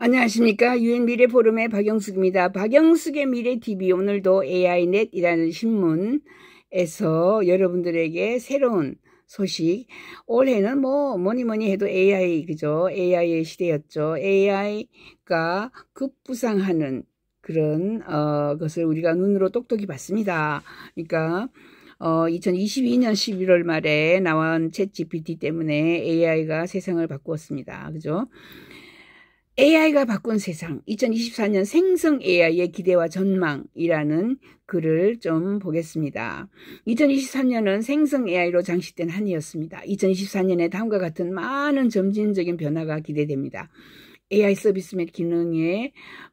안녕하십니까. 유엔 미래 포럼의 박영숙입니다. 박영숙의 미래 TV 오늘도 AI넷이라는 신문에서 여러분들에게 새로운 소식. 올해는 뭐 뭐니 뭐니 해도 AI 그죠? AI의 시대였죠. AI가 급부상하는 그런 어 것을 우리가 눈으로 똑똑히 봤습니다. 그러니까 어, 2022년 11월 말에 나온 챗 GPT 때문에 AI가 세상을 바꾸었습니다. 그죠? AI가 바꾼 세상 2024년 생성 AI의 기대와 전망이라는 글을 좀 보겠습니다. 2023년은 생성 AI로 장식된 한이었습니다 2024년에 다음과 같은 많은 점진적인 변화가 기대됩니다. AI 서비스 및 기능의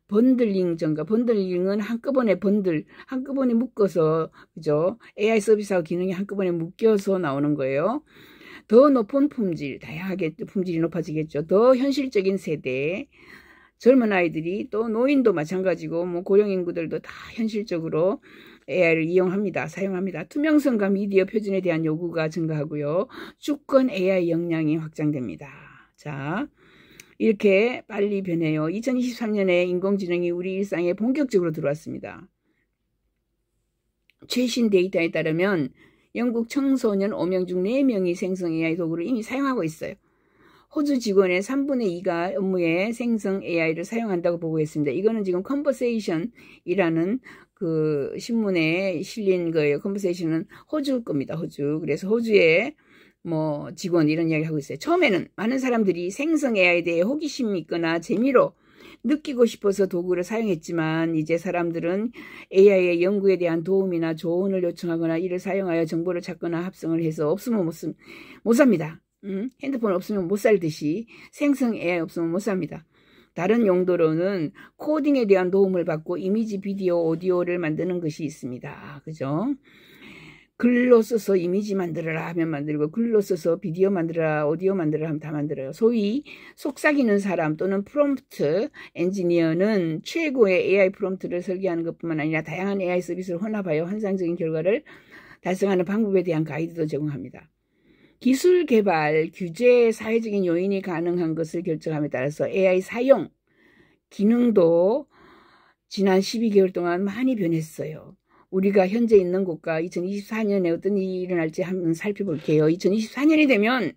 번들링 전과 번들링은 한꺼번에 번들 한꺼번에 묶어서 그죠? AI 서비스하고 기능이 한꺼번에 묶여서 나오는 거예요. 더 높은 품질, 다양하게 품질이 높아지겠죠. 더 현실적인 세대, 젊은 아이들이 또 노인도 마찬가지고 뭐 고령 인구들도 다 현실적으로 AI를 이용합니다. 사용합니다. 투명성과 미디어 표준에 대한 요구가 증가하고요. 주권 AI 역량이 확장됩니다. 자, 이렇게 빨리 변해요. 2023년에 인공지능이 우리 일상에 본격적으로 들어왔습니다. 최신 데이터에 따르면 영국 청소년 5명 중 4명이 생성 AI 도구를 이미 사용하고 있어요. 호주 직원의 3분의 2가 업무에 생성 AI를 사용한다고 보고있습니다 이거는 지금 컨버세이션이라는 그 신문에 실린 거예요. 컨버세이션은 호주 겁니다. 호주. 그래서 호주의 뭐 직원 이런 이야기 하고 있어요. 처음에는 많은 사람들이 생성 AI에 대해 호기심이 있거나 재미로 느끼고 싶어서 도구를 사용했지만 이제 사람들은 AI의 연구에 대한 도움이나 조언을 요청하거나 이를 사용하여 정보를 찾거나 합성을 해서 없으면 못, 쓰, 못 삽니다. 음? 핸드폰 없으면 못 살듯이 생성 AI 없으면 못 삽니다. 다른 용도로는 코딩에 대한 도움을 받고 이미지, 비디오, 오디오를 만드는 것이 있습니다. 아, 그죠? 글로 써서 이미지 만들어라 하면 만들고 글로 써서 비디오 만들어라 오디오 만들어라 하면 다 만들어요. 소위 속삭이는 사람 또는 프롬프트 엔지니어는 최고의 AI 프롬프트를 설계하는 것뿐만 아니라 다양한 AI 서비스를 혼합하여 환상적인 결과를 달성하는 방법에 대한 가이드도 제공합니다. 기술 개발, 규제, 사회적인 요인이 가능한 것을 결정함에 따라서 AI 사용, 기능도 지난 12개월 동안 많이 변했어요. 우리가 현재 있는 곳과 2024년에 어떤 일이 일어날지 한번 살펴볼게요. 2024년이 되면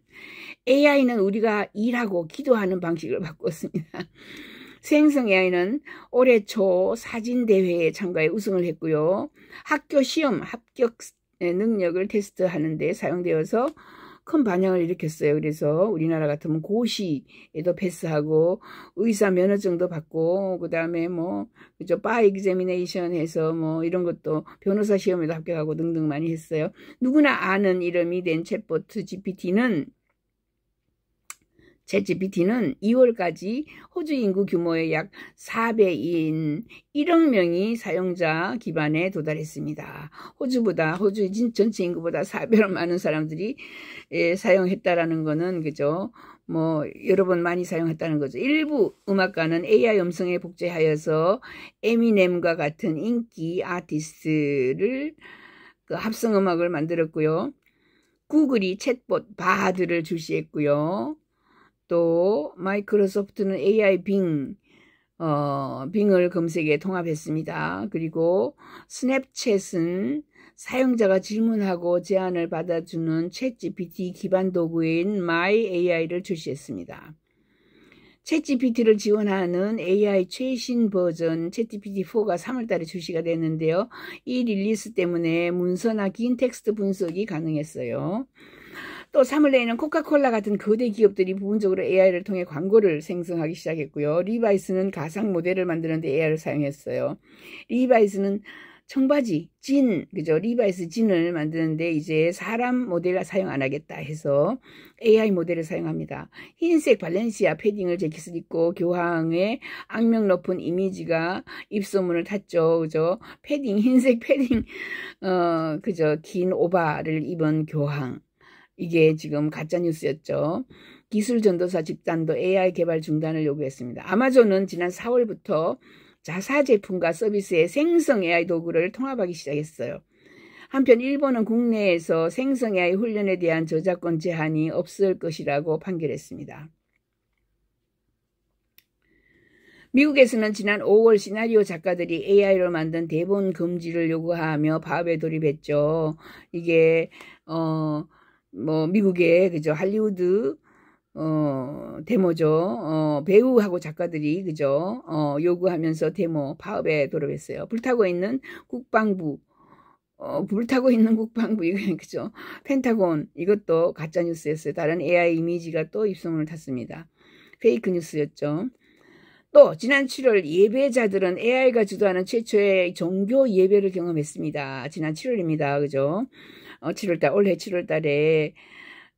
AI는 우리가 일하고 기도하는 방식을 바꿨습니다. 수행성 AI는 올해 초 사진 대회에 참가해 우승을 했고요. 학교 시험 합격 능력을 테스트하는 데 사용되어서 큰 반향을 일으켰어요. 그래서 우리나라 같으면 고시에도 패스하고 의사 면허증도 받고 그 다음에 뭐 그죠 바이그제미네이션 해서 뭐 이런 것도 변호사 시험에도 합격하고 등등 많이 했어요. 누구나 아는 이름이 된 챗보트 GPT는 제지피티는 2월까지 호주 인구 규모의 약 4배인 1억 명이 사용자 기반에 도달했습니다. 호주보다 호주 전체 인구보다 4배로 많은 사람들이 예, 사용했다라는 거는 그죠? 뭐 여러 번 많이 사용했다는 거죠. 일부 음악가는 AI 음성에 복제하여서 에미넴과 같은 인기 아티스트를 그 합성 음악을 만들었고요. 구글이 챗봇 바드를 출시했고요. 또 마이크로소프트는 AI 빙, 어, 빙을 검색에 통합했습니다. 그리고 스냅챗은 사용자가 질문하고 제안을 받아주는 챗GPT 기반 도구인 m y AI를 출시했습니다. 챗GPT를 지원하는 AI 최신 버전 챗GPT4가 3월달에 출시가 됐는데요. 이 릴리스 때문에 문서나 긴 텍스트 분석이 가능했어요. 또 3월 내에는 코카콜라 같은 거대 기업들이 부분적으로 AI를 통해 광고를 생성하기 시작했고요. 리바이스는 가상 모델을 만드는데 AI를 사용했어요. 리바이스는 청바지, 진, 그죠? 리바이스 진을 만드는데 이제 사람 모델을 사용 안 하겠다 해서 AI 모델을 사용합니다. 흰색 발렌시아 패딩을 재킷을 입고 교황의 악명 높은 이미지가 입소문을 탔죠. 그죠? 패딩, 흰색 패딩, 어, 그죠? 긴 오바를 입은 교황. 이게 지금 가짜뉴스였죠. 기술 전도사 집단도 AI 개발 중단을 요구했습니다. 아마존은 지난 4월부터 자사 제품과 서비스의 생성 AI 도구를 통합하기 시작했어요. 한편 일본은 국내에서 생성 AI 훈련에 대한 저작권 제한이 없을 것이라고 판결했습니다. 미국에서는 지난 5월 시나리오 작가들이 AI로 만든 대본 금지를 요구하며 파업에 돌입했죠. 이게 어뭐 미국의 그죠 할리우드 어 데모죠 어 배우하고 작가들이 그죠 어 요구하면서 데모 파업에 돌입했어요 불타고 있는 국방부 어 불타고 있는 국방부 이거 그죠 펜타곤 이것도 가짜 뉴스였어요 다른 AI 이미지가 또 입소문을 탔습니다 페이크 뉴스였죠 또 지난 7월 예배자들은 AI가 주도하는 최초의 종교 예배를 경험했습니다. 지난 7월입니다. 그죠? 어, 7월달 올해 7월달에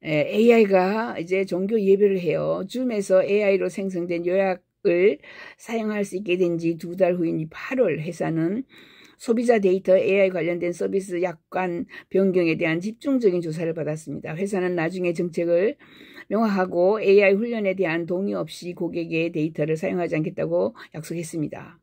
AI가 이제 종교 예배를 해요. 줌에서 AI로 생성된 요약을 사용할 수 있게 된 지 두 달 후인 8월 회사는 소비자 데이터 AI 관련된 서비스 약관 변경에 대한 집중적인 조사를 받았습니다. 회사는 나중에 정책을 명확하고 AI 훈련에 대한 동의 없이 고객의 데이터를 사용하지 않겠다고 약속했습니다.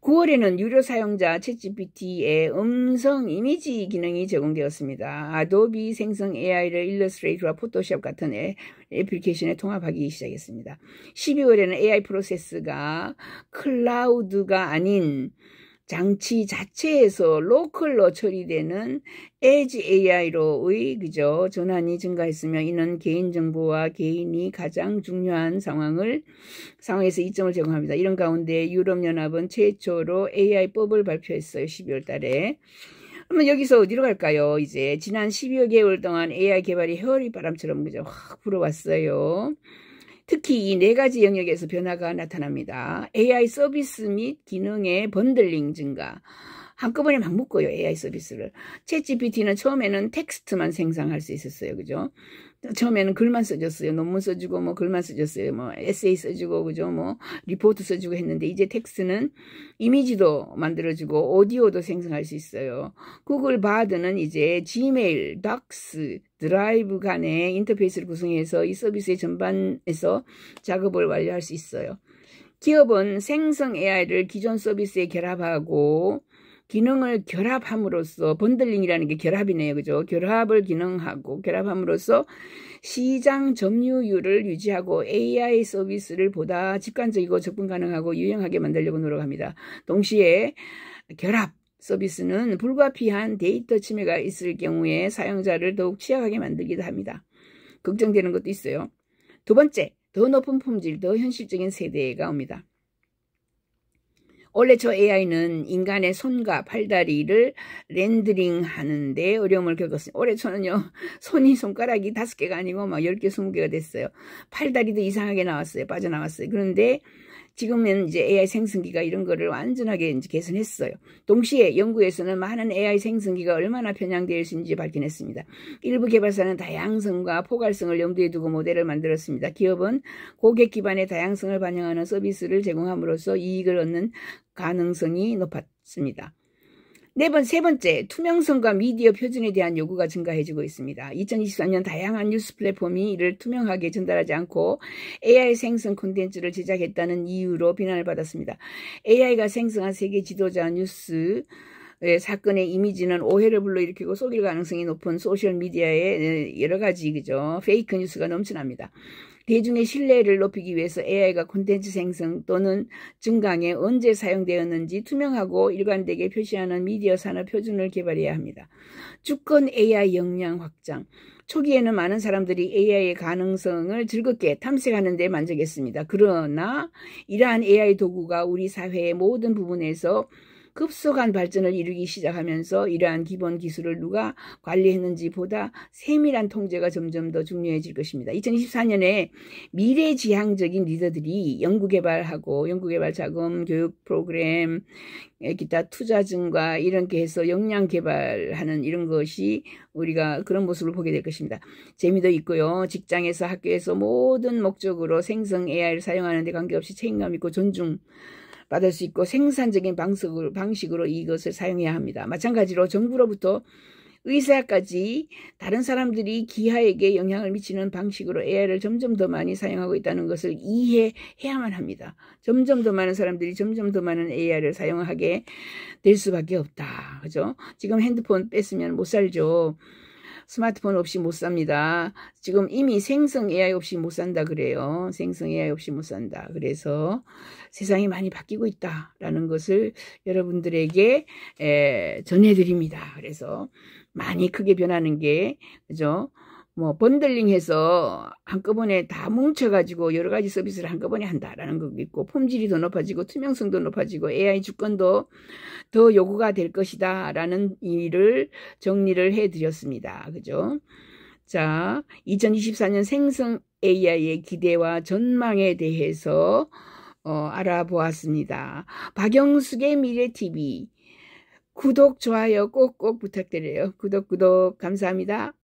9월에는 유료 사용자 채 g p t 의 음성 이미지 기능이 제공되었습니다. 아도비 생성 AI를 일러스트레이터와 포토샵 같은 애플리케이션에 통합하기 시작했습니다. 12월에는 AI 프로세스가 클라우드가 아닌 장치 자체에서 로컬로 처리되는 에지 AI로의 그죠 전환이 증가했으며 이는 개인 정보와 개인이 가장 중요한 상황을 상황에서 이점을 제공합니다. 이런 가운데 유럽연합은 최초로 AI법을 발표했어요. 12월 달에. 그러면 여기서 어디로 갈까요? 이제 지난 1 2 개월 동안 AI 개발이 회오리 바람처럼 그죠 확 불어왔어요. 특히 이 네 가지 영역에서 변화가 나타납니다. AI 서비스 및 기능의 번들링 증가. 한꺼번에 막 묶어요. AI 서비스를. 챗GPT는 처음에는 텍스트만 생성할 수 있었어요. 그죠? 처음에는 글만 써줬어요. 논문 써주고 뭐 글만 써줬어요. 뭐 에세이 써주고 그죠. 뭐 리포트 써주고 했는데 이제 텍스는 이미지도 만들어주고 오디오도 생성할 수 있어요. 구글 바드는 이제 지메일, 닥스, 드라이브 간의 인터페이스를 구성해서 이 서비스의 전반에서 작업을 완료할 수 있어요. 기업은 생성 AI를 기존 서비스에 결합하고 기능을 결합함으로써 번들링이라는 게 결합이네요. 그죠? 결합을 기능하고 결합함으로써 시장 점유율을 유지하고 AI 서비스를 보다 직관적이고 접근 가능하고 유용하게 만들려고 노력합니다. 동시에 결합 서비스는 불가피한 데이터 침해가 있을 경우에 사용자를 더욱 취약하게 만들기도 합니다. 걱정되는 것도 있어요. 두 번째, 더 높은 품질, 더 현실적인 세대가 옵니다. 원래 저 AI는 인간의 손과 팔다리를 렌더링하는 데 어려움을 겪었어요 올해 저는요. 손이 손가락이 다섯 개가 아니고 막 10개, 20개가 됐어요. 팔다리도 이상하게 나왔어요. 빠져나왔어요. 그런데 지금은 이제 AI 생성기가 이런 거를 완전하게 이제 개선했어요. 동시에 연구에서는 많은 뭐 AI 생성기가 얼마나 편향될수 있는지 밝혀했습니다 일부 개발사는 다양성과 포괄성을 염두에 두고 모델을 만들었습니다. 기업은 고객 기반의 다양성을 반영하는 서비스를 제공함으로써 이익을 얻는 가능성이 높았습니다. 네 번, 세 번째, 투명성과 미디어 표준에 대한 요구가 증가해지고 있습니다. 2023년 다양한 뉴스 플랫폼이 이를 투명하게 전달하지 않고 AI 생성 콘텐츠를 제작했다는 이유로 비난을 받았습니다. AI가 생성한 세계 지도자 뉴스, 예, 사건의 이미지는 오해를 불러일으키고 속일 가능성이 높은 소셜미디어의 예, 여러 가지 그죠 페이크 뉴스가 넘쳐납니다. 대중의 신뢰를 높이기 위해서 AI가 콘텐츠 생성 또는 증강에 언제 사용되었는지 투명하고 일관되게 표시하는 미디어 산업 표준을 개발해야 합니다. 주권 AI 역량 확장 초기에는 많은 사람들이 AI의 가능성을 즐겁게 탐색하는 데 만족했습니다. 그러나 이러한 AI 도구가 우리 사회의 모든 부분에서 급속한 발전을 이루기 시작하면서 이러한 기본 기술을 누가 관리했는지 보다 세밀한 통제가 점점 더 중요해질 것입니다. 2024년에 미래지향적인 리더들이 연구개발하고 연구개발 자금, 교육 프로그램, 기타 투자 증과 이렇게 해서 역량 개발하는 이런 것이 우리가 그런 모습을 보게 될 것입니다. 재미도 있고요. 직장에서 학교에서 모든 목적으로 생성 AI를 사용하는데 관계없이 책임감 있고 존중 받을 수 있고 생산적인 방식으로, 방식으로 이것을 사용해야 합니다. 마찬가지로 정부로부터 의사까지 다른 사람들이 기하에게 영향을 미치는 방식으로 AI를 점점 더 많이 사용하고 있다는 것을 이해해야만 합니다. 점점 더 많은 사람들이 점점 더 많은 AI를 사용하게 될 수밖에 없다. 그죠? 지금 핸드폰 뺐으면 못 살죠. 스마트폰 없이 못 삽니다. 지금 이미 생성 AI 없이 못 산다 그래요. 생성 AI 없이 못 산다. 그래서 세상이 많이 바뀌고 있다라는 것을 여러분들에게 에, 전해드립니다. 그래서 많이 크게 변하는 게 그죠? 뭐 번들링해서 한꺼번에 다 뭉쳐가지고 여러 가지 서비스를 한꺼번에 한다라는 것도 있고 품질이 더 높아지고 투명성도 높아지고 AI 주권도 더 요구가 될 것이다 라는 일을 정리를 해드렸습니다. 그죠? 자, 2024년 생성 AI의 기대와 전망에 대해서 어, 알아보았습니다. 박영숙의 미래TV 구독, 좋아요 꼭꼭 부탁드려요. 구독, 구독 감사합니다.